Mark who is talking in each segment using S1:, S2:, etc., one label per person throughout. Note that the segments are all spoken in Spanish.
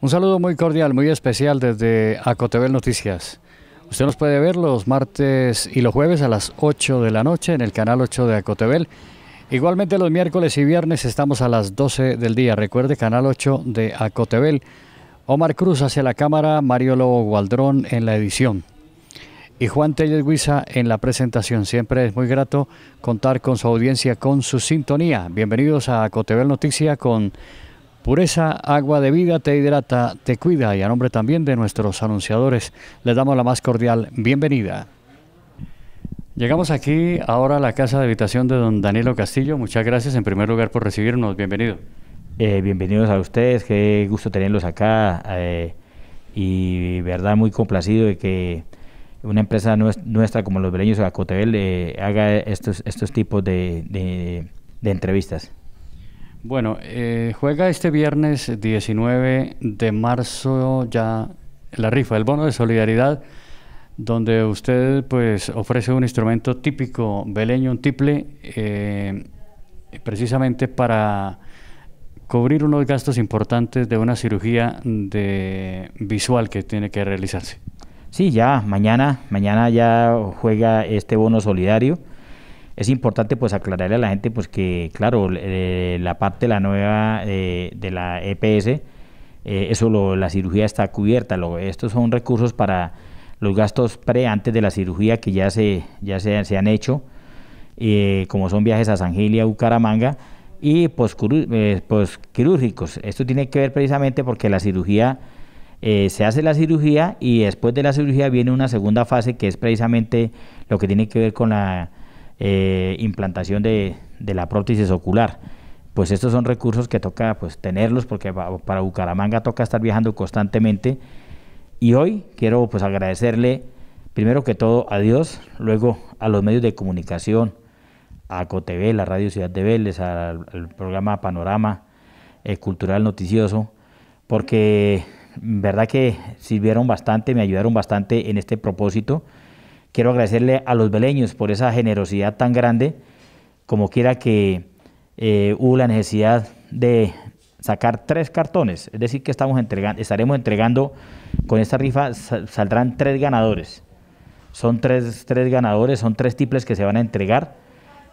S1: Un saludo muy cordial, muy especial desde Acotebel Noticias. Usted nos puede ver los martes y los jueves a las 8 de la noche en el canal 8 de Acotebel. Igualmente los miércoles y viernes estamos a las 12 del día. Recuerde, Canal 8 de Acotebel. Omar Cruz hacia la cámara, Mario Lobo Gualdrón en la edición. Y Juan Tellez Guisa en la presentación. Siempre es muy grato contar con su audiencia, con su sintonía. Bienvenidos a Acotebel Noticias con Pureza, agua de vida, te hidrata, te cuida y a nombre también de nuestros anunciadores les damos la más cordial bienvenida. Llegamos aquí ahora a la casa de habitación de don Danilo Castillo. Muchas gracias en primer lugar por recibirnos. Bienvenido. Eh, bienvenidos a ustedes, qué gusto tenerlos acá eh, y verdad muy complacido de que
S2: una empresa nuestra como los beleños de Acotebel... Eh, haga estos, estos tipos de entrevistas.
S1: Bueno, eh, juega este viernes 19 de marzo ya la rifa, el bono de solidaridad, donde usted pues ofrece un instrumento típico beleño, un tiple, eh, precisamente para cubrir unos gastos importantes de una cirugía de visual que tiene que realizarse. Sí, ya
S2: mañana, mañana ya juega este bono solidario es importante pues aclararle a la gente pues que claro la parte la nueva eh, de la EPS eh, eso lo, la cirugía está cubierta estos son recursos para los gastos pre antes de la cirugía que ya se ya se, se han hecho eh, como son viajes a San Gil y Bucaramanga y posquirúrgicos pues, pues, esto tiene que ver precisamente porque la cirugía se hace la cirugía y después de la cirugía viene una segunda fase que es precisamente lo que tiene que ver con la eh, implantación de, la prótesis ocular. Pues estos son recursos que toca pues, tenerlos porque para Bucaramanga toca estar viajando constantemente. Y hoy quiero pues agradecerle primero que todo a Dios, luego a los medios de comunicación, a COTV, la Radio Ciudad de Vélez, al, programa Panorama eh, Cultural Noticioso, porque verdad que sirvieron bastante, me ayudaron bastante en este propósito Quiero agradecerle a los beleños por esa generosidad tan grande, como quiera que eh, hubo la necesidad de sacar tres cartones, es decir, que estamos entregando, estaremos entregando con esta rifa, saldrán tres ganadores. Son tres, tres, ganadores, son tres tiples que se van a entregar.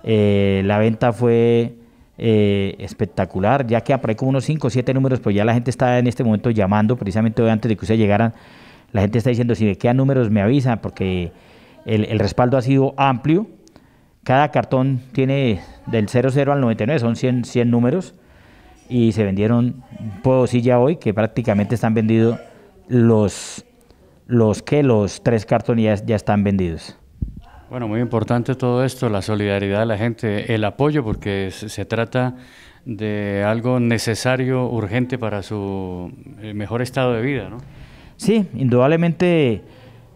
S2: Eh, la venta fue eh, espectacular, ya que aprendí unos 5 o 7 números, pues ya la gente está en este momento llamando, precisamente antes de que ustedes llegaran, la gente está diciendo, si me quedan números me avisa? porque el, el respaldo ha sido amplio. Cada cartón tiene del 00 al 99, son 100, 100 números. Y se vendieron, puedo decir ya hoy, que prácticamente están vendidos los, los que los tres cartones ya, ya están vendidos.
S1: Bueno, muy importante todo esto, la solidaridad de la gente, el apoyo, porque se trata de algo necesario, urgente para su eh, mejor estado de vida, ¿no?
S2: Sí, indudablemente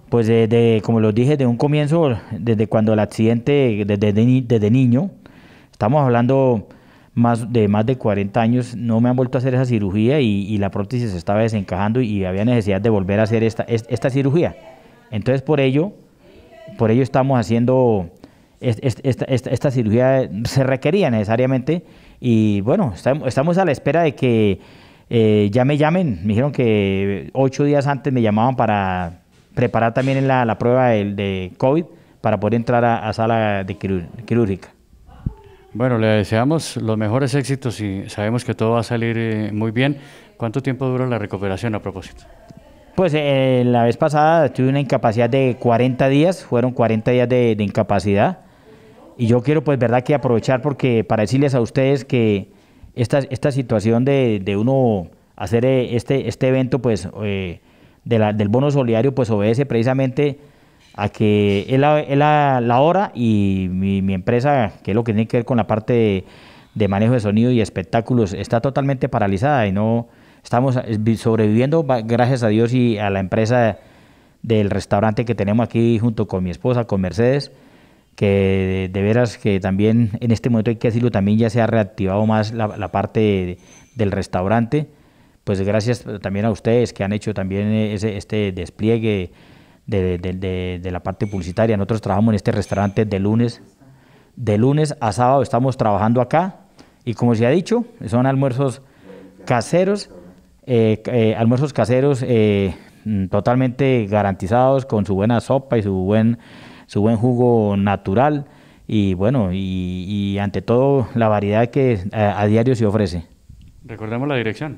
S2: pues de, como lo dije, de un comienzo, desde cuando el accidente, desde, niño, estamos hablando más de más de 40 años, no me han vuelto a hacer esa cirugía y, la prótesis se estaba desencajando y había necesidad de volver a hacer esta, esta cirugía. Entonces, por ello, por ello estamos haciendo esta, cirugía, se requería necesariamente y bueno, estamos a la espera de que eh, ya me llamen, me dijeron que ocho días antes me llamaban para preparar también la,
S1: la prueba de, de, COVID para poder entrar a, sala de quirúrgica. Bueno, le deseamos los mejores éxitos y sabemos que todo va a salir eh, muy bien. ¿Cuánto tiempo duró la recuperación a propósito?
S2: Pues eh, la vez pasada tuve una incapacidad de 40 días, fueron 40 días de, incapacidad. Y yo quiero, pues, verdad, que aprovechar porque para decirles a ustedes que esta, esta situación de, uno hacer eh, este, este evento, pues, del bono solidario pues obedece precisamente a que la, hora y mi, empresa, que es lo que tiene que ver con la parte de, manejo de sonido y espectáculos, está totalmente paralizada y no estamos eh, sobreviviendo, gracias a Dios y a la empresa del restaurante que tenemos aquí junto con mi esposa, con Mercedes, que de, veras que también en este momento hay que decirlo, también ya se ha reactivado más la, parte del restaurante pues gracias también a ustedes que han hecho también ese, este despliegue de, de, la parte publicitaria. Nosotros trabajamos en este restaurante de lunes, de lunes a sábado estamos trabajando acá y como se ha dicho, son almuerzos caseros, eh, eh, almuerzos caseros eh, totalmente garantizados con su buena sopa y su buen, su buen jugo natural y bueno, y, ante todo la variedad que a, a diario se ofrece.
S1: Recordemos la dirección.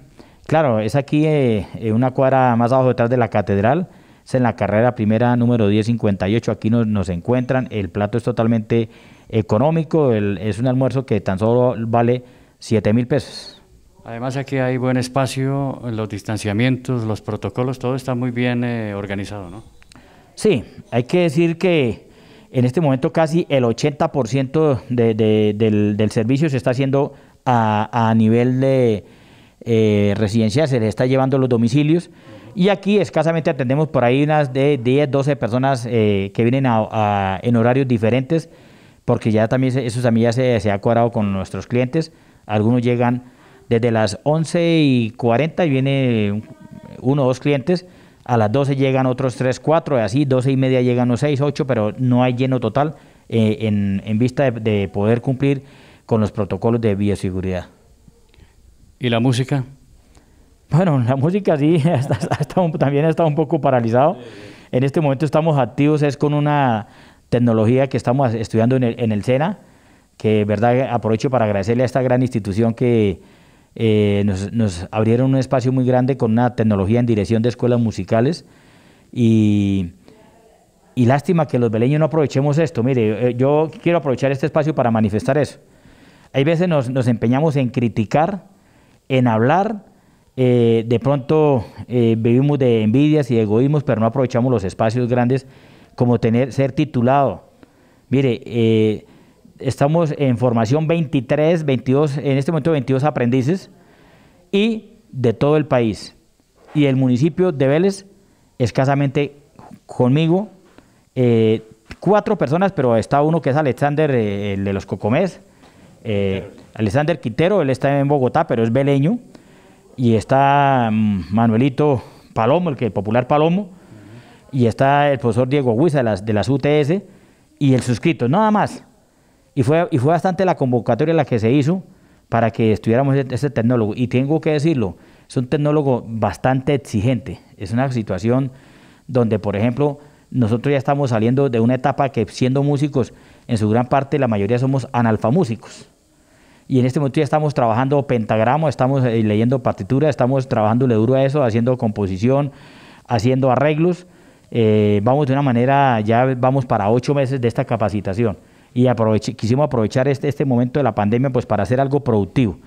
S2: Claro, es aquí eh, eh, una cuadra más abajo detrás de la catedral, es en la carrera primera número 1058, aquí nos, encuentran, el plato es totalmente económico, es un almuerzo que tan solo vale 7 mil pesos.
S1: Además aquí hay buen espacio, los distanciamientos, los protocolos, todo está muy bien eh, organizado, ¿no? Sí,
S2: hay que decir que en este momento casi el 80% de, de, del, servicio se está haciendo a nivel de eh, residencial se les está llevando los domicilios. Y aquí escasamente atendemos por ahí unas de 10, 12 personas eh, que vienen en horarios diferentes, porque ya también eso también ya se, ha cuadrado con nuestros clientes. Algunos llegan desde las 11 y 40 y viene uno o dos clientes. A las 12 llegan otros 3, 4, así, 12 y media llegan los 6, 8, pero no hay lleno total eh, en, vista de poder cumplir con los protocolos de bioseguridad. ¿Y la música? Bueno, la música sí, también ha estado un poco paralizado. En este momento estamos activos, es con una tecnología que estamos estudiando en el, SENA, que verdad aprovecho para agradecerle a esta gran institución que eh, nos, abrieron un espacio muy grande con una tecnología en dirección de escuelas musicales y, y lástima que los beleños no aprovechemos esto. Mire, eh, yo quiero aprovechar este espacio para manifestar eso. Hay veces nos, nos empeñamos en criticar en hablar. Eh, de pronto eh, vivimos de envidias y egoísmos, pero no aprovechamos los espacios grandes como tener, ser titulado. Mire, eh, estamos en formación 23, 22, en este momento 22 aprendices y de todo el país. Y el municipio de Vélez, escasamente conmigo, cuatro personas, pero está uno que es Alexander, el de los Cocomés. Alexander Quintero, él está en Bogotá, pero es beleño. Y está mm, Manuelito Palomo, el que popular Palomo. Y está el profesor Diego Huiza de las, UTS. Y el suscrito, nada más. Y fue, y fue bastante la convocatoria la que se hizo para que estuviéramos ese, ese tecnólogo. Y tengo que decirlo, es un tecnólogo bastante exigente. Es una situación donde, por ejemplo, nosotros ya estamos saliendo de una etapa que siendo músicos, en su gran parte la mayoría somos analfamúsicos y en este momento ya estamos trabajando pentagrama, estamos eh, leyendo partitura, estamos trabajando le duro a eso, haciendo composición, haciendo arreglos. Eh, vamos de una manera, ya vamos para ocho meses de esta capacitación y quisimos aprovechar este, este momento de la pandemia pues para hacer algo productivo.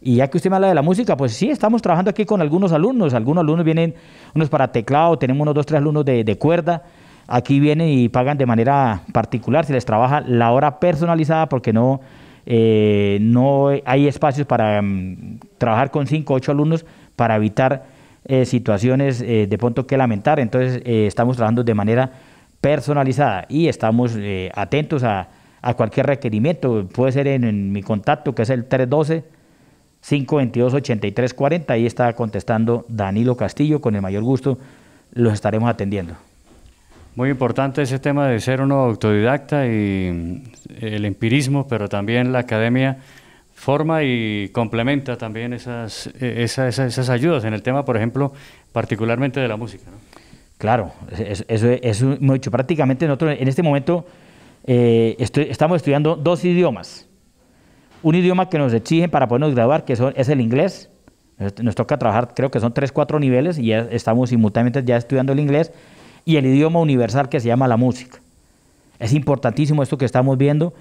S2: Y ya que usted me habla de la música, pues sí, estamos trabajando aquí con algunos alumnos. Algunos alumnos vienen, unos para teclado, tenemos unos dos, tres alumnos de, de cuerda. Aquí vienen y pagan de manera particular, se les trabaja la hora personalizada porque no, eh, no hay espacios para mm, trabajar con 5 o 8 alumnos para evitar eh, situaciones eh, de pronto que lamentar. Entonces estamos trabajando de manera personalizada y estamos atentos a, cualquier requerimiento. Puede ser en, mi contacto que es el 312. 522-8340, ahí está contestando Danilo Castillo, con el mayor gusto los estaremos atendiendo.
S1: Muy importante ese tema de ser uno autodidacta y eh, el empirismo, pero también la academia forma y complementa también esas, e, esas, ayudas en el tema, por ejemplo, particularmente de la música. Claro, eso,
S2: es, es mucho. Prácticamente nosotros en este momento eh, estamos estudiando dos idiomas. Un idioma que nos exigen para podernos graduar, que es el inglés. Nos, toca trabajar, creo que son tres, cuatro niveles y ya estamos simultáneamente ya estudiando el inglés y el idioma universal que se llama la música. Es importantísimo esto que estamos viendo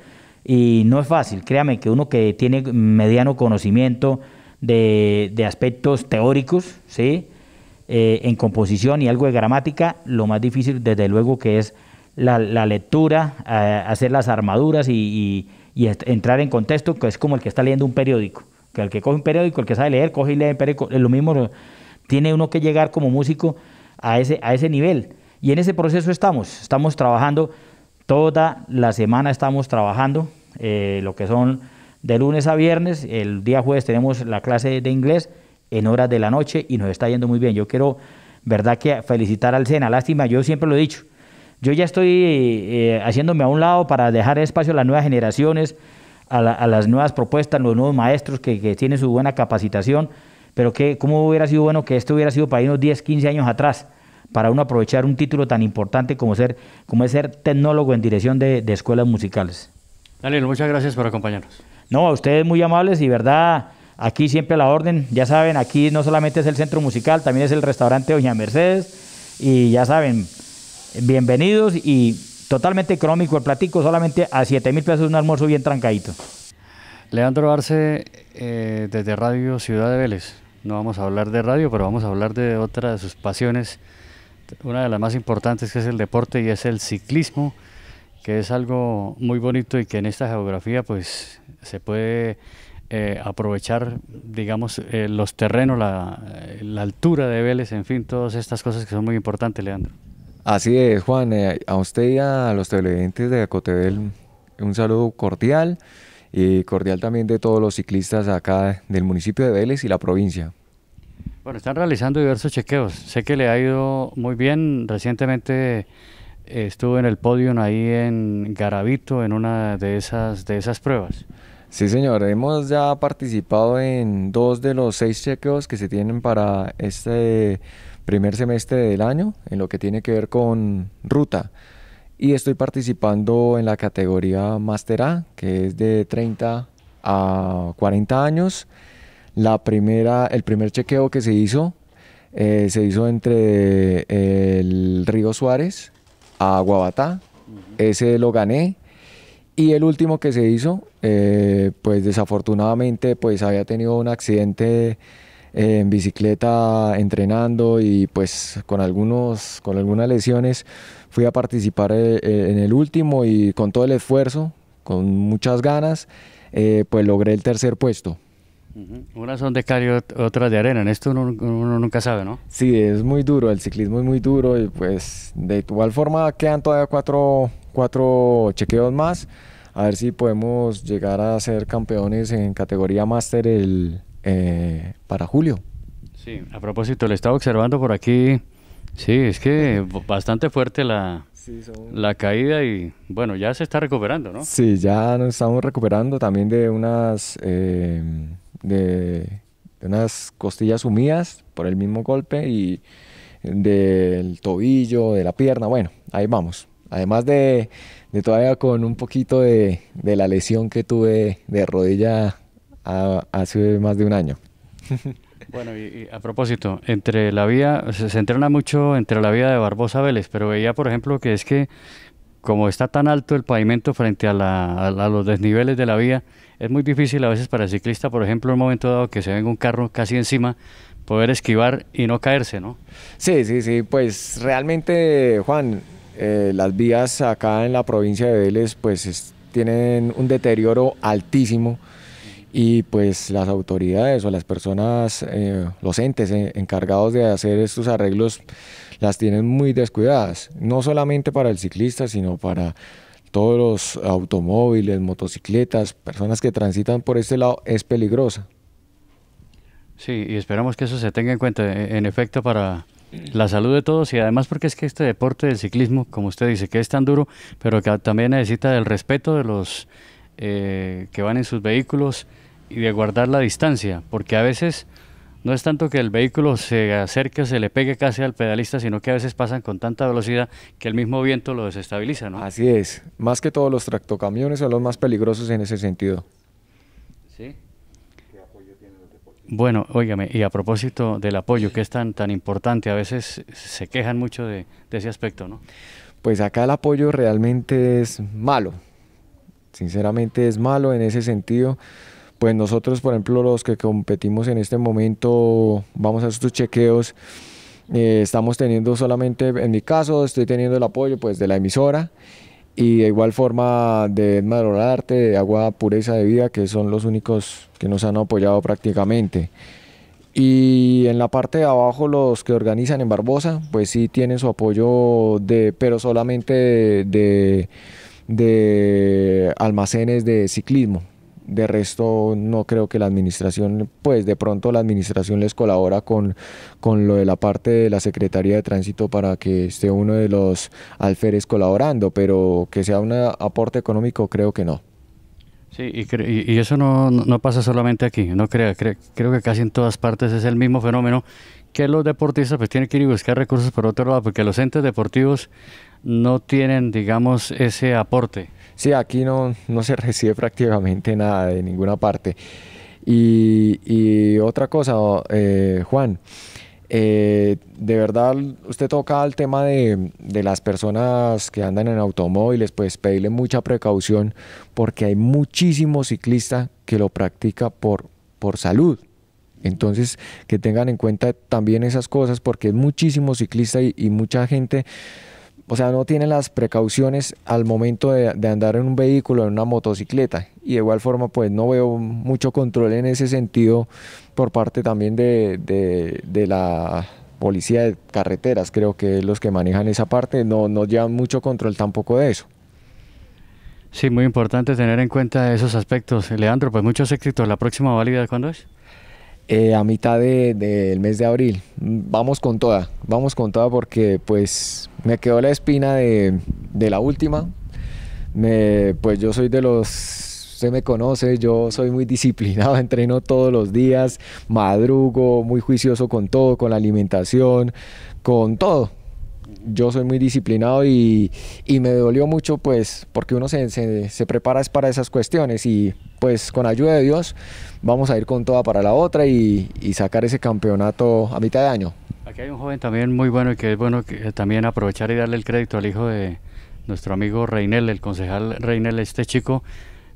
S2: y no es fácil, créame que uno que tiene mediano conocimiento de, de aspectos teóricos, ¿sí? Eh, en composición y algo de gramática, lo más difícil desde luego que es la, lectura, eh, hacer las armaduras y, y entrar en contexto, que es como el que está leyendo un periódico, que el que coge un periódico, el que sabe leer, coge y lee el periódico, es lo mismo, tiene uno que llegar como músico a ese, a ese nivel. Y en ese proceso estamos, estamos trabajando, toda la semana estamos trabajando, eh, lo que son de lunes a viernes, el día jueves tenemos la clase de inglés en horas de la noche y nos está yendo muy bien. Yo quiero, verdad, que felicitar al SENA, lástima, yo siempre lo he dicho, yo ya estoy eh, haciéndome a un lado para dejar espacio a las nuevas generaciones, a, las nuevas propuestas, a los nuevos maestros que, tienen su buena capacitación, pero que, ¿cómo hubiera sido bueno que esto hubiera sido para unos 10, 15 años atrás? para uno aprovechar un título tan importante como ser, como es ser tecnólogo en dirección de, escuelas musicales.
S1: Daniel, muchas gracias por acompañarnos.
S2: No, a ustedes muy amables y verdad, aquí siempre la orden. Ya saben, aquí no solamente es el centro musical, también es el restaurante Doña Mercedes. Y ya saben, bienvenidos
S1: y totalmente económico el platico, solamente a 7 mil pesos un almuerzo bien trancadito. Leandro Arce, eh, desde Radio Ciudad de Vélez. No vamos a hablar de radio, pero vamos a hablar de otra de sus pasiones una de las más importantes que es el deporte y es el ciclismo, que es algo muy bonito y que en esta geografía pues se puede eh, aprovechar, digamos, eh, los terrenos, la, altura de Vélez, en fin, todas estas cosas que son muy importantes, Leandro.
S3: Así es, Juan. Eh, a usted y a los televidentes de Acotebel, un saludo cordial y cordial también de todos los ciclistas acá del municipio de Vélez y la provincia.
S1: Bueno, están realizando diversos chequeos. Sé que le ha ido muy bien. Recientemente eh,
S3: estuvo en el podio ahí en Garabito en una de esas, de esas pruebas. Sí, señor. Hemos ya participado en dos de los seis chequeos que se tienen para este primer semestre del año, en lo que tiene que ver con ruta. Y estoy participando en la categoría Master A, que es de 30 a 40 años la primera, el primer chequeo que se hizo eh, se hizo entre el río Suárez a Guabatá. Ese lo gané. Y el último que se hizo, eh, pues desafortunadamente, pues había tenido un accidente eh, en bicicleta entrenando y pues con algunos con algunas lesiones fui a participar en el último y con todo el esfuerzo con muchas ganas pues logré el tercer puesto
S1: unas son de cal otras de arena. En esto uno, nunca sabe, ¿no?
S3: Sí, es muy duro. El ciclismo es muy duro y pues de igual forma quedan todavía cuatro, chequeos más. A ver si podemos llegar a ser campeones en categoría máster el, eh, para julio.
S1: Sí, a propósito, le estaba observando por aquí. Sí, es que bastante fuerte la, la caída y bueno, ya se está recuperando, ¿no? Sí,
S3: ya nos estamos recuperando también de unas... Eh, de, unas costillas sumidas por el mismo golpe y del tobillo, de la pierna, bueno, ahí vamos. Además de, todavía con un poquito de, la lesión que tuve de rodilla hace más de un año.
S1: Bueno, y, a propósito, entre la vía, se, entrena mucho entre la vía de Barbosa Vélez, pero veía, por ejemplo, que es que como está tan alto el pavimento frente a, la, a los desniveles de la vía, es muy difícil a veces para el ciclista, por ejemplo, en un momento dado que se venga un carro casi encima, poder esquivar y no caerse,
S3: ¿no? Sí, sí, sí, pues realmente, Juan, eh, las vías acá en la provincia de Vélez, pues tienen un deterioro altísimo y pues las autoridades o las personas, eh, los entes eh, encargados de hacer estos arreglos, las tienen muy descuidadas, no solamente para el ciclista, sino para todos los automóviles, motocicletas, personas que transitan por este lado, es peligrosa.
S1: Sí, y esperamos que eso se tenga en cuenta, e, en efecto, para la salud de todos y además porque es que este deporte del ciclismo, como usted dice, que es tan duro, pero que también necesita del respeto de los eh, que van en sus vehículos y de guardar la distancia, porque a veces no es tanto que el vehículo se acerque o se le pegue casi al pedalista, sino que a veces pasan con tanta velocidad que el mismo viento lo desestabiliza, ¿no? Así
S3: es. Más que todos los tractocamiones son los más peligrosos en ese sentido. Sí. Bueno, óigame, y a propósito del apoyo
S1: que es tan, tan importante, a veces se quejan mucho de, de ese aspecto, ¿no? Pues acá
S3: el apoyo realmente es malo. Sinceramente es malo en ese sentido pues nosotros, por ejemplo, los que competimos en este momento, vamos a hacer estos chequeos, eh, estamos teniendo solamente, en mi caso, estoy teniendo el apoyo pues de la emisora y de igual forma de Edmador Arte, de Agua Pureza de Vida, que son los únicos que nos han apoyado prácticamente. Y en la parte de abajo los que organizan en Barbosa, pues sí tienen su apoyo, de, pero solamente de almacenes de ciclismo. De resto, no creo que la administración, pues de pronto la administración les colabora con, con lo de la parte de la Secretaría de Tránsito para que esté uno de los alferes colaborando, pero que sea un aporte económico, creo que no.
S1: Sí, y, eso no, no, pasa solamente aquí, no crea, creo que casi en todas partes es el mismo fenómeno que los deportistas pues tienen que ir y buscar recursos por otro lado, porque los entes deportivos no
S3: tienen, digamos, ese aporte. Sí, aquí no, no se recibe prácticamente nada de ninguna parte. Y, otra cosa, oh, eh, Juan, eh, de verdad usted toca el tema de, las personas que andan en automóviles, pues pedirle mucha precaución porque hay muchísimos ciclistas que lo practica por, por salud, entonces, que tengan en cuenta también esas cosas porque es muchísimo ciclista y, mucha gente, o sea, no tiene las precauciones al momento de, andar en un vehículo, en una motocicleta. Y de igual forma, pues no veo mucho control en ese sentido por parte también de, la policía de carreteras, creo que los que manejan esa parte no, no llevan mucho control tampoco de eso.
S1: Sí, muy importante tener en cuenta esos aspectos. Leandro,
S3: pues muchos éxitos. ¿La próxima válida cuándo es? Eh, a mitad del de, mes de abril. Vamos con toda, vamos con toda porque pues me quedó la espina de, la última. Me, pues yo soy de los se me conoce, yo soy muy disciplinado, entreno todos los días, madrugo, muy juicioso con todo, con la alimentación, con todo, yo soy muy disciplinado y, me dolió mucho, pues, porque uno se, se, prepara para esas cuestiones y, pues, con ayuda de Dios, vamos a ir con toda para la otra y, sacar ese campeonato a mitad de año.
S1: Aquí hay un joven también muy bueno y que es bueno eh, también aprovechar y darle el crédito al hijo de nuestro amigo Reinel, el concejal Reinel, este chico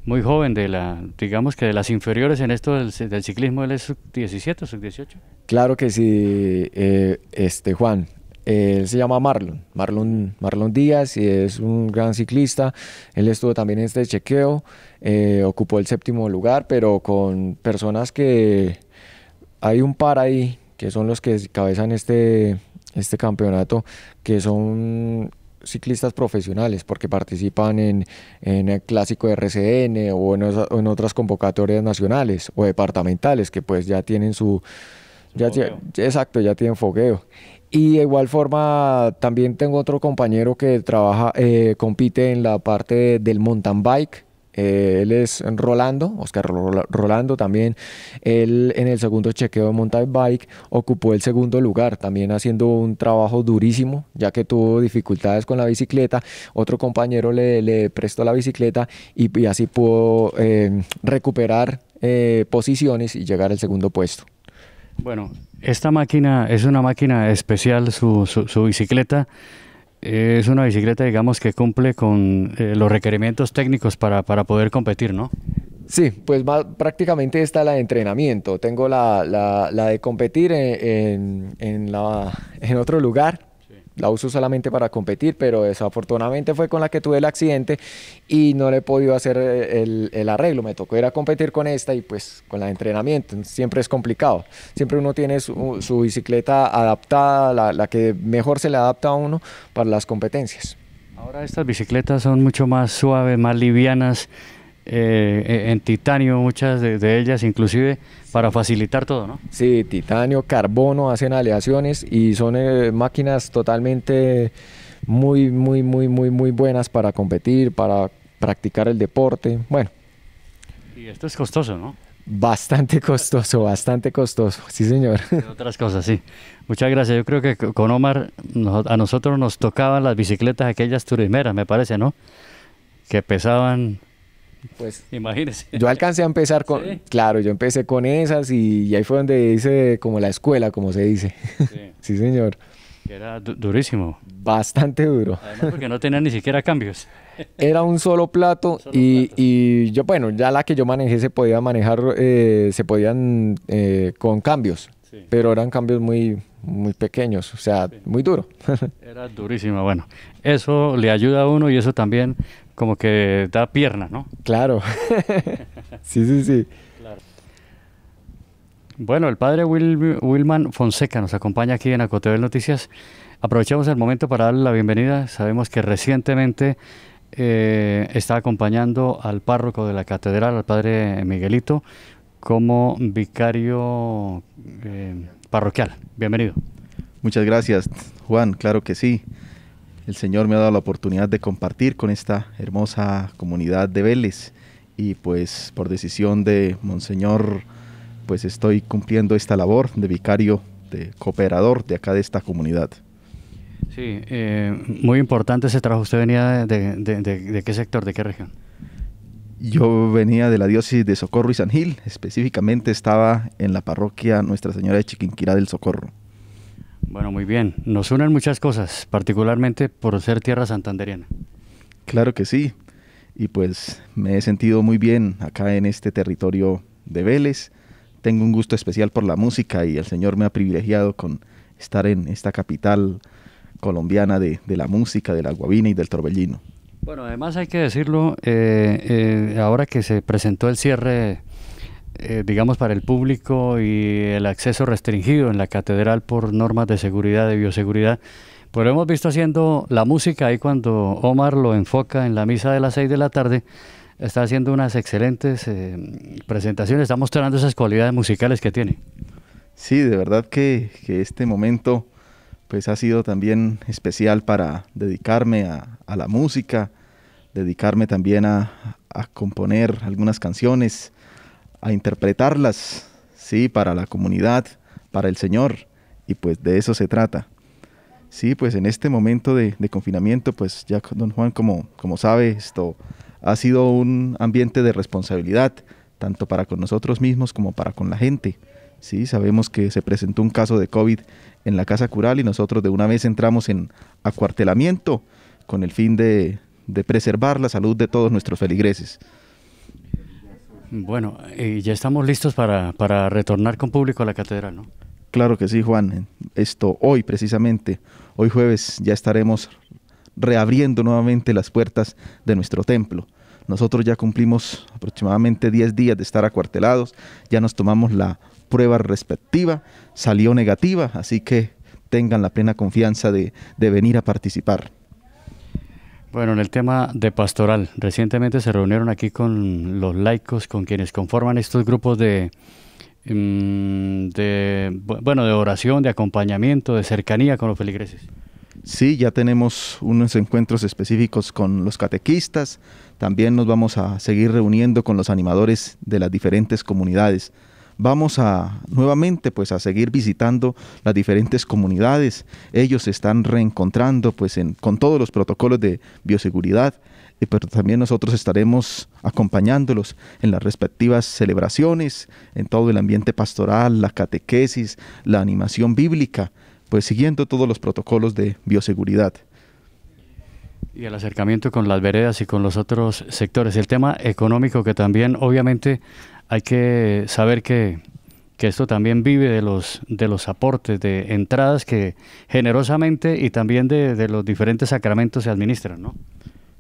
S1: muy joven de la, digamos que de las inferiores en esto del, ciclismo, él es sub 17, sub 18.
S3: Claro que sí, eh, este Juan, él se llama Marlon, Marlon, Marlon Díaz, y es un gran ciclista. Él estuvo también en este chequeo, eh, ocupó el séptimo lugar, pero con personas que hay un par ahí, que son los que cabezan este, este campeonato, que son ciclistas profesionales porque participan en, el clásico RCN o en, otras convocatorias nacionales o departamentales que pues ya tienen su, exacto, ya tienen fogueo. Y de igual forma, también tengo otro compañero que trabaja, eh, compite en la parte del mountain bike. Eh, él es Rolando, Oscar Rolando también. Él en el segundo chequeo de mountain bike ocupó el segundo lugar, también haciendo un trabajo durísimo, ya que tuvo dificultades con la bicicleta. Otro compañero le, prestó la bicicleta y, así pudo eh, recuperar posiciones y llegar al segundo puesto. Bueno, esta máquina
S1: es una máquina especial, su, su, bicicleta es una bicicleta, digamos, que cumple con eh, los requerimientos técnicos para, poder competir, ¿no?
S3: Sí, pues prácticamente está la de entrenamiento. Tengo la, la, de competir eh, la, en otro lugar la uso solamente para competir, pero desafortunadamente fue con la que tuve el accidente y no le he podido hacer eh, el, arreglo. Me tocó ir a competir con esta y pues con la de entrenamiento. Siempre es complicado. Siempre uno tiene su, bicicleta adaptada, la, la, que mejor se le adapta a uno para las competencias.
S4: Ahora
S1: estas bicicletas son mucho más suaves, más livianas. Eh, eh, en titanio,
S3: muchas de, ellas inclusive, para facilitar todo, ¿no? Sí, titanio, carbono, hacen aleaciones y son eh, máquinas totalmente muy, muy, muy, muy, muy buenas para competir, para practicar el deporte, bueno. Y esto es costoso, ¿no? Bastante costoso, bastante costoso, sí señor.
S1: otras cosas, sí. Muchas gracias. Yo creo que con Omar a nosotros nos tocaban las bicicletas aquellas turismeras,
S3: me parece, ¿no? Que pesaban
S1: pues imagínese. Yo
S3: alcancé a empezar con, claro, yo empecé con esas y, ahí fue donde hice como la escuela, como se dice. Sí, señor. Era durísimo. Bastante duro. Además
S1: porque no tenía ni siquiera cambios.
S3: Era un solo plato, y, yo, bueno, ya la que yo manejé se podía manejar, eh, se podían eh, con cambios, pero eran cambios muy, muy pequeños, o sea, muy duro.
S1: Era durísimo, bueno. Eso le ayuda a uno y eso también como que da pierna, ¿no? Claro. sí, sí, sí. Claro. Bueno, el padre Wilman Fonseca nos acompaña aquí en de Noticias. Aprovechamos el momento para darle la bienvenida. Sabemos que recientemente eh, está acompañando al párroco de la catedral, al padre Miguelito, como vicario eh, parroquial. Bienvenido.
S5: Muchas gracias, Juan. Claro que sí el Señor me ha dado la oportunidad de compartir con esta hermosa comunidad de Vélez y pues por decisión de Monseñor pues estoy cumpliendo esta labor de vicario, de cooperador de acá de esta comunidad.
S1: Sí, eh, muy importante ese trabajo. ¿Usted venía de, qué sector, de qué región?
S5: Yo venía de la diócesis de Socorro y San Gil, específicamente estaba en la parroquia Nuestra Señora de Chiquinquirá del Socorro.
S1: Bueno, muy bien. Nos unen muchas cosas, particularmente por ser tierra santanderiana.
S5: Claro que sí. Y pues me he sentido muy bien acá en este territorio de Vélez. Tengo un gusto especial por la música y el Señor me ha privilegiado con estar en esta capital colombiana de, la música, de la guabina y del torbellino.
S1: Bueno, además hay que decirlo, eh, eh, ahora que se presentó el cierre eh, digamos, para el público y el acceso restringido en la catedral por normas de seguridad, de bioseguridad. Pues lo hemos visto haciendo la música ahí cuando Omar lo enfoca en la misa de las 6 de la tarde. Está haciendo unas excelentes eh,
S5: presentaciones, está mostrando esas cualidades musicales que tiene. Sí, de verdad que, este momento pues ha sido también especial para dedicarme a, la música, dedicarme también a, a componer algunas canciones, a interpretarlas, sí, para la comunidad, para el Señor, y pues de eso se trata. Sí, pues en este momento de, confinamiento, pues ya don Juan, como, como sabe, esto ha sido un ambiente de responsabilidad, tanto para con nosotros mismos como para con la gente. Sí, sabemos que se presentó un caso de COVID en la casa cural y nosotros de una vez entramos en acuartelamiento con el fin de, de preservar la salud de todos nuestros feligreses.
S1: Bueno, y eh, ya estamos listos para, retornar con público a la catedral, ¿no?
S5: Claro que sí, Juan. Esto hoy precisamente, hoy jueves, ya estaremos reabriendo nuevamente las puertas de nuestro templo. Nosotros ya cumplimos aproximadamente 10 días de estar acuartelados, ya nos tomamos la prueba respectiva, salió negativa, así que tengan la plena confianza de, de venir a participar.
S1: Bueno, en el tema de pastoral, recientemente se reunieron aquí con los laicos, con quienes conforman estos grupos de, mm, bueno, de oración, de acompañamiento, de cercanía con los feligreses.
S5: Sí, ya tenemos unos encuentros específicos con los catequistas, también nos vamos a seguir reuniendo con los animadores de las diferentes comunidades vamos a nuevamente pues a seguir visitando las diferentes comunidades. Ellos se están reencontrando pues en, con todos los protocolos de bioseguridad, pero también nosotros estaremos acompañándolos en las respectivas celebraciones, en todo el ambiente pastoral, la catequesis, la animación bíblica, pues siguiendo todos los protocolos de bioseguridad.
S1: Y el acercamiento con las veredas y con los otros sectores. El tema económico que también obviamente hay que saber que, esto también vive de los, de los aportes, de entradas que generosamente y también de, de, los diferentes sacramentos se administran, ¿no?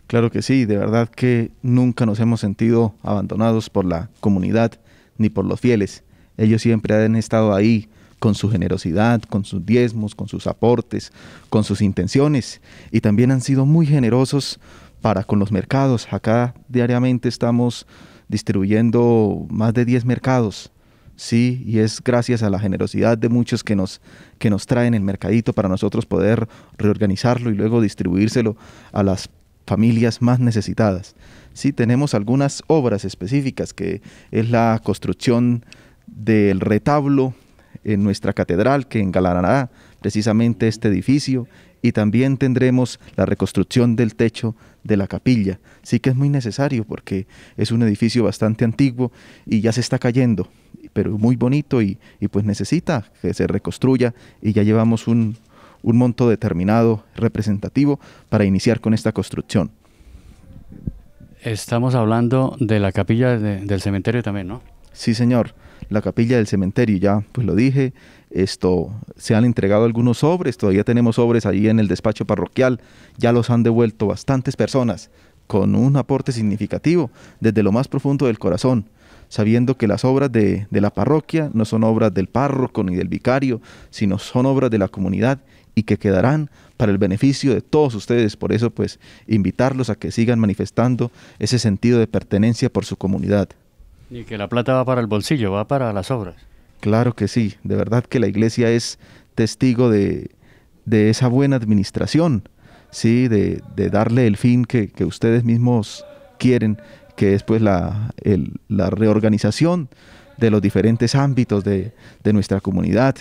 S5: Claro que sí, de verdad que nunca nos hemos sentido abandonados por la comunidad ni por los fieles. Ellos siempre han estado ahí con su generosidad, con sus diezmos, con sus aportes, con sus intenciones y también han sido muy generosos para con los mercados. Acá diariamente estamos distribuyendo más de 10 mercados. Sí, y es gracias a la generosidad de muchos que nos, que nos traen el mercadito para nosotros poder reorganizarlo y luego distribuírselo a las familias más necesitadas. Sí, tenemos algunas obras específicas, que es la construcción del retablo en nuestra catedral que engalanará precisamente este edificio y también tendremos la reconstrucción del techo de la capilla. Sí que es muy necesario porque es un edificio bastante antiguo y ya se está cayendo, pero muy bonito y, pues necesita que se reconstruya y ya llevamos un, monto determinado representativo para iniciar con esta construcción.
S1: Estamos hablando de la capilla del cementerio también, ¿no?
S5: Sí, señor. La capilla del cementerio, ya pues lo dije, esto, se han entregado algunos sobres, todavía tenemos sobres allí en el despacho parroquial, ya los han devuelto bastantes personas con un aporte significativo desde lo más profundo del corazón, sabiendo que las obras de, de la parroquia no son obras del párroco ni del vicario, sino son obras de la comunidad y que quedarán para el beneficio de todos ustedes. Por eso, pues, invitarlos a que sigan manifestando ese sentido de pertenencia por su comunidad.
S1: Y que la plata va para el bolsillo, va para las obras.
S5: Claro que sí, de verdad que la iglesia es testigo de, esa buena administración, ¿sí? de, darle el fin que, ustedes mismos quieren, que es pues, la, la reorganización de los diferentes ámbitos de, nuestra comunidad,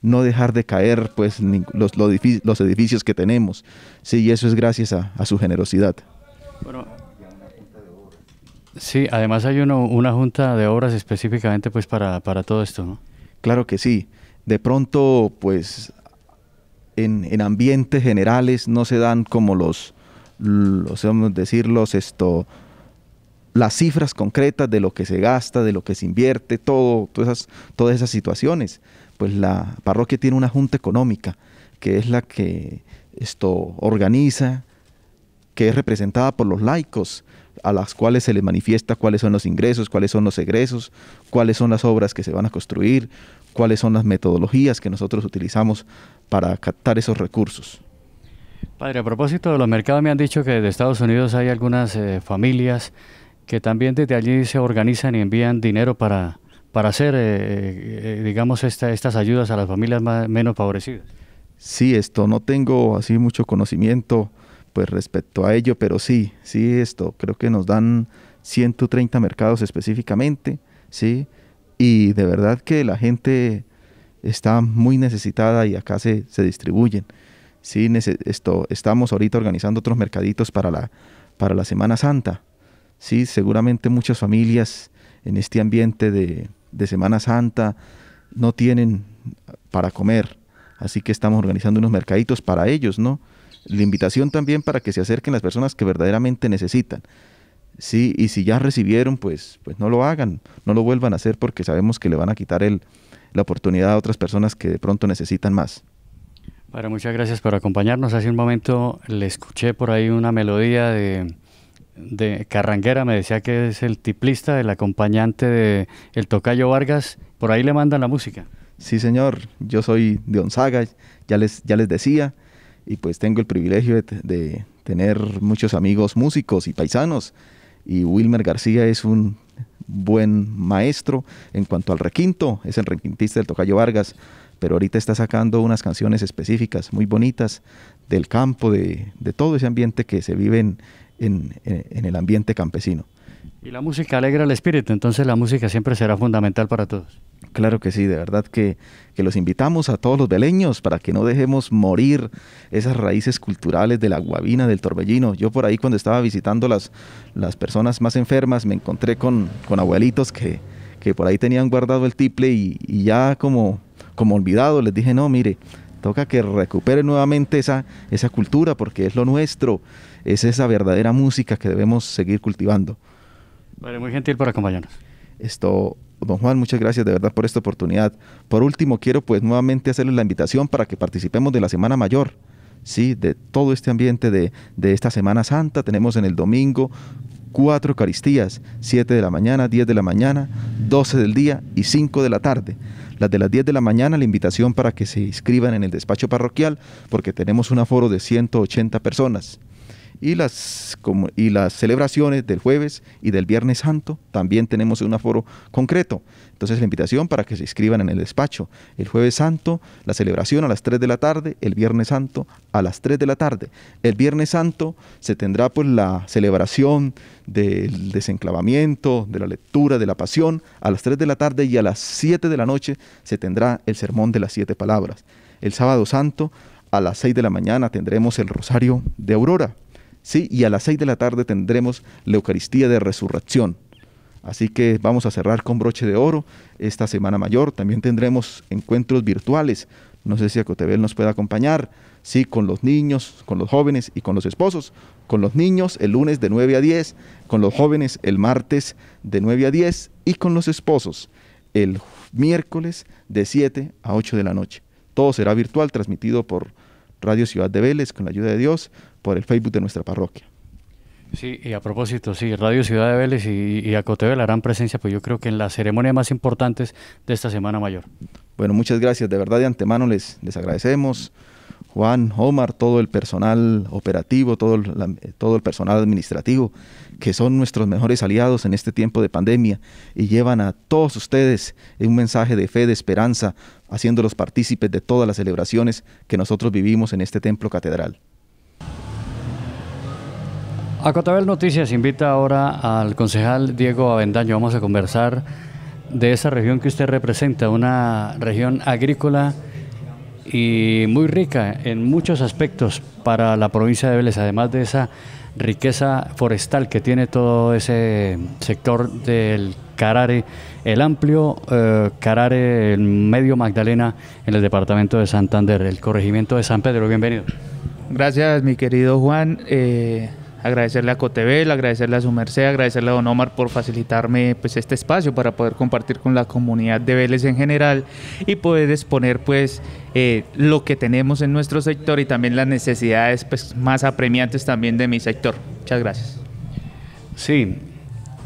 S5: no dejar de caer pues los, los, edificios que tenemos. Sí, y eso es gracias a, su generosidad. Sí, además hay una junta de obras
S1: específicamente pues para, todo esto, ¿no?
S5: Claro que sí. De pronto, pues en, ambientes generales no se dan como los, los vamos a decir, esto, las cifras concretas de lo que se gasta, de lo que se invierte, todo, todas, todas esas situaciones. Pues la parroquia tiene una junta económica, que es la que esto organiza, que es representada por los laicos, a las cuales se les manifiesta cuáles son los ingresos, cuáles son los egresos, cuáles son las obras que se van a construir, cuáles son las metodologías que nosotros utilizamos para captar esos recursos.
S1: Padre, a propósito de los mercados, me han dicho que de Estados Unidos hay algunas eh, familias que también desde allí se organizan y envían dinero para, para hacer, eh, eh, digamos, estas ayudas a las familias menos favorecidas.
S5: Sí, esto no tengo así mucho conocimiento pues respecto a ello, pero sí, sí, esto, creo que nos dan 130 mercados específicamente, ¿sí? Y de verdad que la gente está muy necesitada y acá se, distribuyen. Sí, esto, estamos ahorita organizando otros mercaditos para la, para la Semana Santa. Sí, seguramente muchas familias en este ambiente de, de Semana Santa no tienen para comer. Así que estamos organizando unos mercaditos para ellos, ¿no? La invitación también para que se acerquen las personas que verdaderamente necesitan. Sí, y si ya recibieron, pues, pues no lo hagan, no lo vuelvan a hacer porque sabemos que le van a quitar el, la oportunidad a otras personas que de pronto necesitan más.
S1: Bueno, muchas gracias por acompañarnos. Hace un momento le escuché por ahí una melodía de, Carranguera, me decía que es el tiplista, el acompañante de el Tocayo Vargas. Por ahí le mandan
S5: la música. Sí, señor. Yo soy de Onzaga, ya les, ya les decía y pues tengo el privilegio de, tener muchos amigos músicos y paisanos y Wilmer García es un buen maestro en cuanto al requinto, es el requintista del Tocayo Vargas, pero ahorita está sacando unas canciones específicas muy bonitas del campo, de, todo ese ambiente que se vive en el ambiente campesino.
S1: Y la música alegra el espíritu, entonces la música siempre
S5: será fundamental para todos. Claro que sí, de verdad que, los invitamos a todos los beleños para que no dejemos morir esas raíces culturales de la guabina, del torbellino. Yo por ahí cuando estaba visitando las, personas más enfermas me encontré con, abuelitos que, por ahí tenían guardado el tiple y, y, ya como, como olvidado les dije, no, mire, toca que recupere nuevamente esa, esa cultura porque es lo nuestro, es esa verdadera música que debemos seguir cultivando
S1: muy gentil por acompañarnos.
S5: Esto, don Juan, muchas gracias de verdad por esta oportunidad. Por último, quiero pues nuevamente hacerles la invitación para que participemos de la Semana Mayor. Sí, de todo este ambiente de, de esta Semana Santa. Tenemos en el domingo cuatro Eucaristías, 7 de la mañana, 10 de la mañana, 12 del día y 5 de la tarde. Las de las 10 de la mañana, la invitación para que se inscriban en el despacho parroquial, porque tenemos un aforo de 180 personas y las, como, y las celebraciones del jueves y del viernes santo también tenemos un aforo concreto. Entonces la invitación para que se inscriban en el despacho. El jueves santo, la celebración a las 3 de la tarde, el viernes santo a las 3 de la tarde. El viernes santo se tendrá pues la celebración del desenclavamiento, de la lectura, de la pasión, a las 3 de la tarde y a las 7 de la noche se tendrá el sermón de las siete palabras. El sábado santo a las 6 de la mañana tendremos el rosario de aurora. Y a las 6 de la tarde tendremos la Eucaristía de Resurrección. Así que vamos a cerrar con broche de oro esta Semana Mayor. También tendremos encuentros virtuales. No sé si Acotebel nos puede acompañar, sí, con los niños, con los jóvenes y con los esposos. Con los niños el lunes de 9 a 10, con los jóvenes el martes de 9 a 10 y con los esposos el miércoles de 7 a 8 de la noche. Todo será virtual, transmitido por Radio Ciudad de Vélez, con la ayuda de Dios, por el Facebook de nuestra parroquia.
S1: Sí, y a propósito, sí, Radio Ciudad de Vélez y, y la gran presencia, pues yo creo que en las ceremonia más importantes de esta Semana Mayor.
S5: Bueno, muchas gracias, de verdad de antemano les, les agradecemos. Juan, Omar, todo el personal operativo, todo el, todo el personal administrativo, que son nuestros mejores aliados en este tiempo de pandemia y llevan a todos ustedes un mensaje de fe, de esperanza, haciéndolos partícipes de todas las celebraciones que nosotros vivimos en este templo catedral.
S1: Acotabel Noticias invita ahora al concejal Diego Avendaño. Vamos a conversar de esa región que usted representa, una región agrícola y muy rica en muchos aspectos para la provincia de Vélez, además de esa riqueza forestal que tiene todo ese sector del Carare, el amplio eh, Carare, el medio Magdalena en el departamento de Santander, el
S4: corregimiento de San Pedro. Bienvenido. Gracias, mi querido Juan. Eh, agradecerle a Cotebel, agradecerle a su merced, agradecerle a Don Omar por facilitarme pues este espacio para poder compartir con la comunidad de Vélez en general y poder exponer pues eh, lo que tenemos en nuestro sector y también las necesidades pues, más apremiantes también de mi sector. Muchas gracias.
S1: Sí,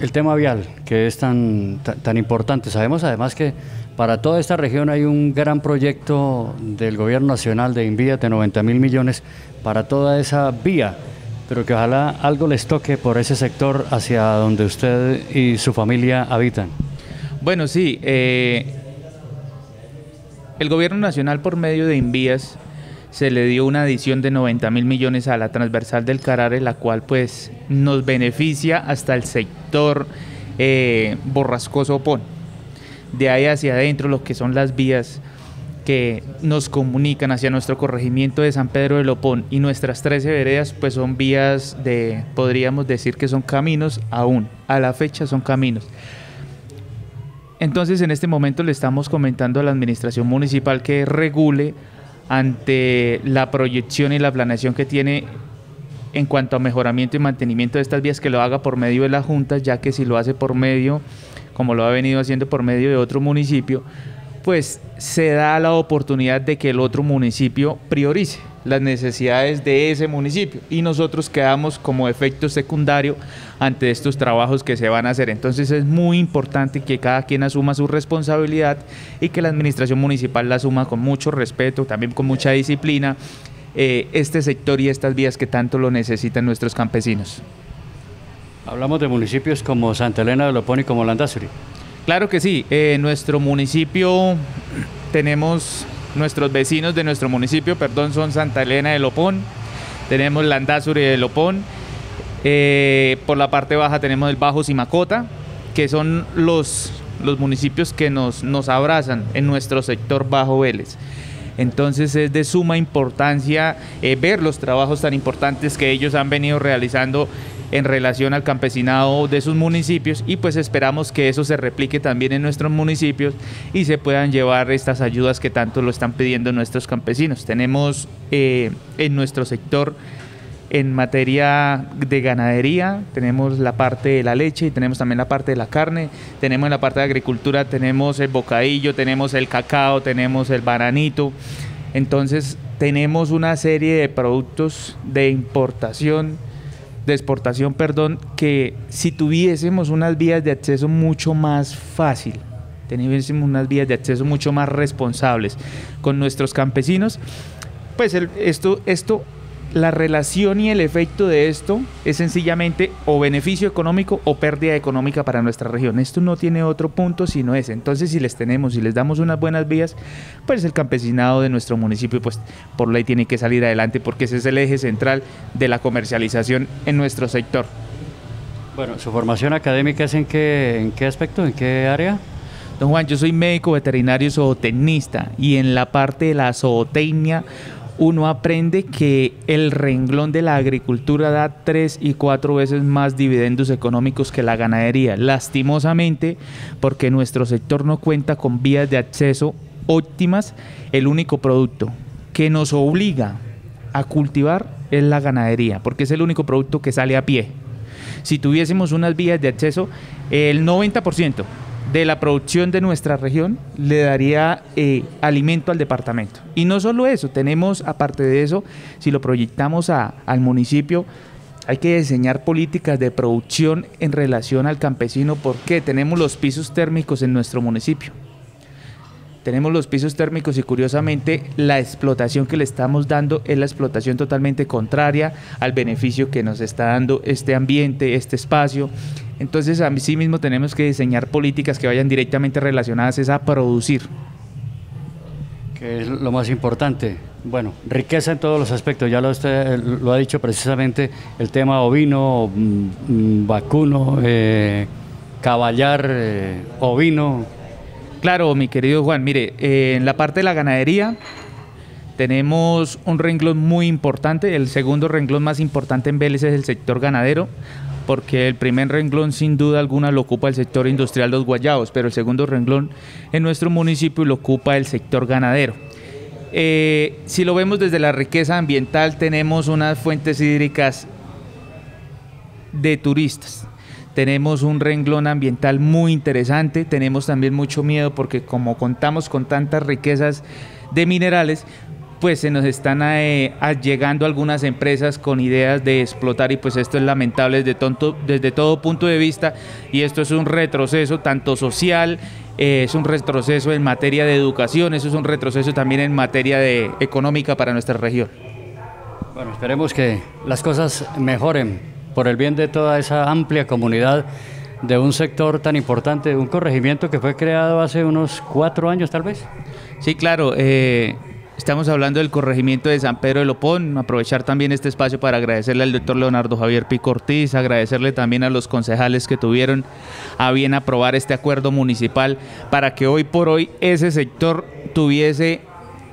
S1: el tema vial que es tan, tan, importante. Sabemos además que para toda esta región hay un gran proyecto del gobierno nacional de Invía de 90 mil millones para toda esa vía pero que ojalá algo les toque por ese sector hacia donde usted y su familia habitan.
S4: Bueno, sí, eh, el gobierno nacional por medio de envías se le dio una adición de 90 mil millones a la transversal del Carare, la cual pues nos beneficia hasta el sector eh, borrascoso Pon. De ahí hacia adentro, lo que son las vías, que nos comunican hacia nuestro corregimiento de San Pedro de Lopón y nuestras 13 veredas pues son vías de, podríamos decir que son caminos aún, a la fecha son caminos. Entonces en este momento le estamos comentando a la administración municipal que regule ante la proyección y la planeación que tiene en cuanto a mejoramiento y mantenimiento de estas vías que lo haga por medio de la Junta, ya que si lo hace por medio, como lo ha venido haciendo por medio de otro municipio, pues se da la oportunidad de que el otro municipio priorice las necesidades de ese municipio y nosotros quedamos como efecto secundario ante estos trabajos que se van a hacer. Entonces es muy importante que cada quien asuma su responsabilidad y que la administración municipal la asuma con mucho respeto, también con mucha disciplina, eh, este sector y estas vías que tanto lo necesitan nuestros campesinos. Hablamos de municipios como Santa Elena de Lopón y como Landazuri. Claro que sí. en eh, nuestro municipio tenemos nuestros vecinos de nuestro municipio, perdón, son Santa Elena de Lopón, tenemos Landazuri de Lopón, eh, por la parte baja tenemos el Bajo Simacota, que son los, los municipios que nos, nos abrazan en nuestro sector Bajo Vélez. Entonces es de suma importancia eh, ver los trabajos tan importantes que ellos han venido realizando en relación al campesinado de sus municipios y pues esperamos que eso se replique también en nuestros municipios y se puedan llevar estas ayudas que tanto lo están pidiendo nuestros campesinos. Tenemos eh, en nuestro sector en materia de ganadería, tenemos la parte de la leche, y tenemos también la parte de la carne, tenemos en la parte de agricultura, tenemos el bocadillo, tenemos el cacao, tenemos el bananito. Entonces tenemos una serie de productos de importación de exportación, perdón, que si tuviésemos unas vías de acceso mucho más fácil, teniésemos unas vías de acceso mucho más responsables con nuestros campesinos, pues el, esto, esto la relación y el efecto de esto es sencillamente o beneficio económico o pérdida económica para nuestra región. Esto no tiene otro punto sino ese. Entonces, si les tenemos, si les damos unas buenas vías, pues el campesinado de nuestro municipio, pues por ley tiene que salir adelante porque ese es el eje central de la comercialización en nuestro sector. Bueno, su formación académica es en qué, en qué aspecto, en qué área? Don Juan, yo soy médico veterinario zootecnista y en la parte de la zootecnia uno aprende que el renglón de la agricultura da tres y cuatro veces más dividendos económicos que la ganadería, lastimosamente porque nuestro sector no cuenta con vías de acceso óptimas, el único producto que nos obliga a cultivar es la ganadería, porque es el único producto que sale a pie. Si tuviésemos unas vías de acceso, el 90% de la producción de nuestra región le daría eh, alimento al departamento. Y no solo eso, tenemos, aparte de eso, si lo proyectamos al municipio, hay que diseñar políticas de producción en relación al campesino porque tenemos los pisos térmicos en nuestro municipio. Tenemos los pisos térmicos y curiosamente la explotación que le estamos dando es la explotación totalmente contraria al beneficio que nos está dando este ambiente, este espacio, entonces, a sí mismo tenemos que diseñar políticas que vayan directamente relacionadas es a producir. Que es lo más importante.
S1: Bueno, riqueza en todos los aspectos. Ya lo, usted, eh, lo ha dicho precisamente el tema ovino, mm, mm, vacuno,
S4: eh, caballar, eh, ovino. Claro, mi querido Juan, mire, en la parte de la ganadería tenemos un renglón muy importante. El segundo renglón más importante en Vélez es el sector ganadero porque el primer renglón sin duda alguna lo ocupa el sector industrial Los Guayabos, pero el segundo renglón en nuestro municipio lo ocupa el sector ganadero. Eh, si lo vemos desde la riqueza ambiental, tenemos unas fuentes hídricas de turistas. Tenemos un renglón ambiental muy interesante, tenemos también mucho miedo porque como contamos con tantas riquezas de minerales, pues se nos están eh, llegando algunas empresas con ideas de explotar y pues esto es lamentable desde, tonto, desde todo punto de vista y esto es un retroceso tanto social, eh, es un retroceso en materia de educación, eso es un retroceso también en materia de económica para nuestra región. Bueno, esperemos que las cosas mejoren por el bien
S1: de toda esa amplia comunidad de un sector tan importante, un corregimiento que fue
S4: creado hace unos cuatro años tal vez. Sí, claro. Eh, Estamos hablando del corregimiento de San Pedro de Lopón. Aprovechar también este espacio para agradecerle al doctor Leonardo Javier Picortiz, agradecerle también a los concejales que tuvieron a bien aprobar este acuerdo municipal para que hoy por hoy ese sector tuviese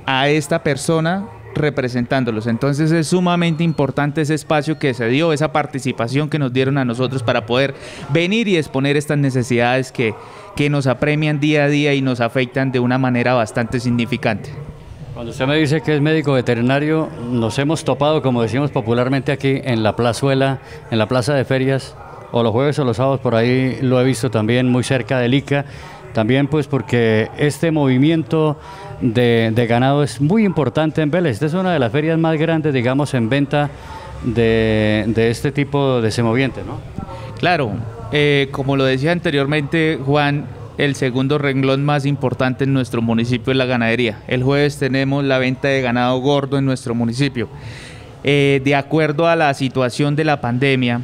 S4: a esta persona representándolos. Entonces es sumamente importante ese espacio que se dio, esa participación que nos dieron a nosotros para poder venir y exponer estas necesidades que, que nos apremian día a día y nos afectan de una manera bastante significante. Cuando usted me dice que es médico
S1: veterinario, nos hemos topado, como decimos popularmente aquí, en la plazuela, en la plaza de ferias, o los jueves o los sábados, por ahí lo he visto también muy cerca del ICA. También pues porque este movimiento de, ganado es muy importante en Vélez. Esta es una de las ferias más grandes, digamos, en venta de, este tipo de semoviente,
S4: ¿no? Claro, eh, como lo decía anteriormente, Juan, el segundo renglón más importante en nuestro municipio es la ganadería. El jueves tenemos la venta de ganado gordo en nuestro municipio. Eh, de acuerdo a la situación de la pandemia,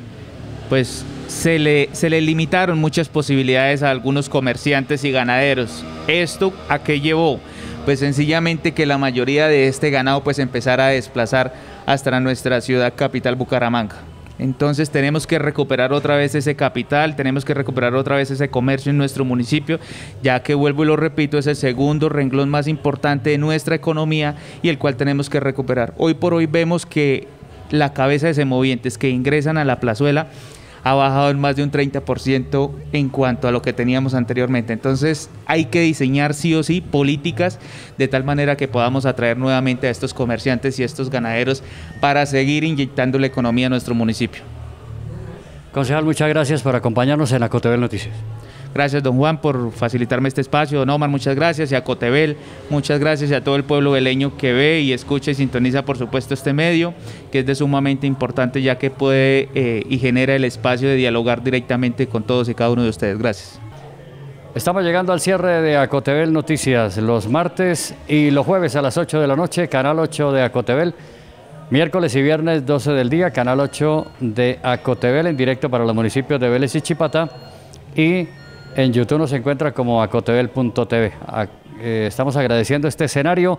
S4: pues se le, se le limitaron muchas posibilidades a algunos comerciantes y ganaderos. ¿Esto a qué llevó? Pues sencillamente que la mayoría de este ganado pues empezara a desplazar hasta nuestra ciudad capital Bucaramanga. Entonces tenemos que recuperar otra vez ese capital, tenemos que recuperar otra vez ese comercio en nuestro municipio, ya que vuelvo y lo repito, es el segundo renglón más importante de nuestra economía y el cual tenemos que recuperar. Hoy por hoy vemos que la cabeza de semovientes que ingresan a la plazuela ha bajado en más de un 30% en cuanto a lo que teníamos anteriormente. Entonces hay que diseñar sí o sí políticas de tal manera que podamos atraer nuevamente a estos comerciantes y a estos ganaderos para seguir inyectando la economía a nuestro municipio. Concejal, muchas gracias por acompañarnos en Acotebel Noticias. Gracias, don Juan, por facilitarme este espacio. Don Omar, muchas gracias. Y a Cotebel, muchas gracias. Y a todo el pueblo veleño que ve y escucha y sintoniza, por supuesto, este medio, que es de sumamente importante ya que puede eh, y genera el espacio de dialogar directamente con todos y cada uno de ustedes. Gracias. Estamos llegando al
S1: cierre de Acotebel Noticias los martes y los jueves a las 8 de la noche, Canal 8 de Acotebel. Miércoles y viernes 12 del día, Canal 8 de Acotebel en directo para los municipios de Vélez y Chipata. Y en YouTube nos encuentra como acotebel.tv. Eh, estamos agradeciendo este escenario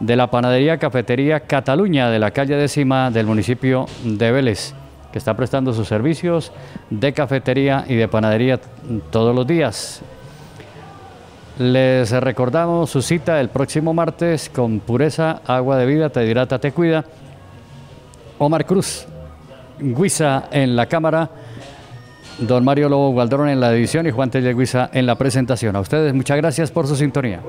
S1: de la panadería Cafetería Cataluña de la calle décima del municipio de Vélez, que está prestando sus servicios de cafetería y de panadería todos los días. Les recordamos su cita el próximo martes con Pureza, Agua de Vida, Te Hidrata, Te Cuida. Omar Cruz, Guisa en la cámara don Mario Lobo Gualdrón en la edición y Juan Telleguiza en la presentación. A ustedes muchas gracias por su sintonía.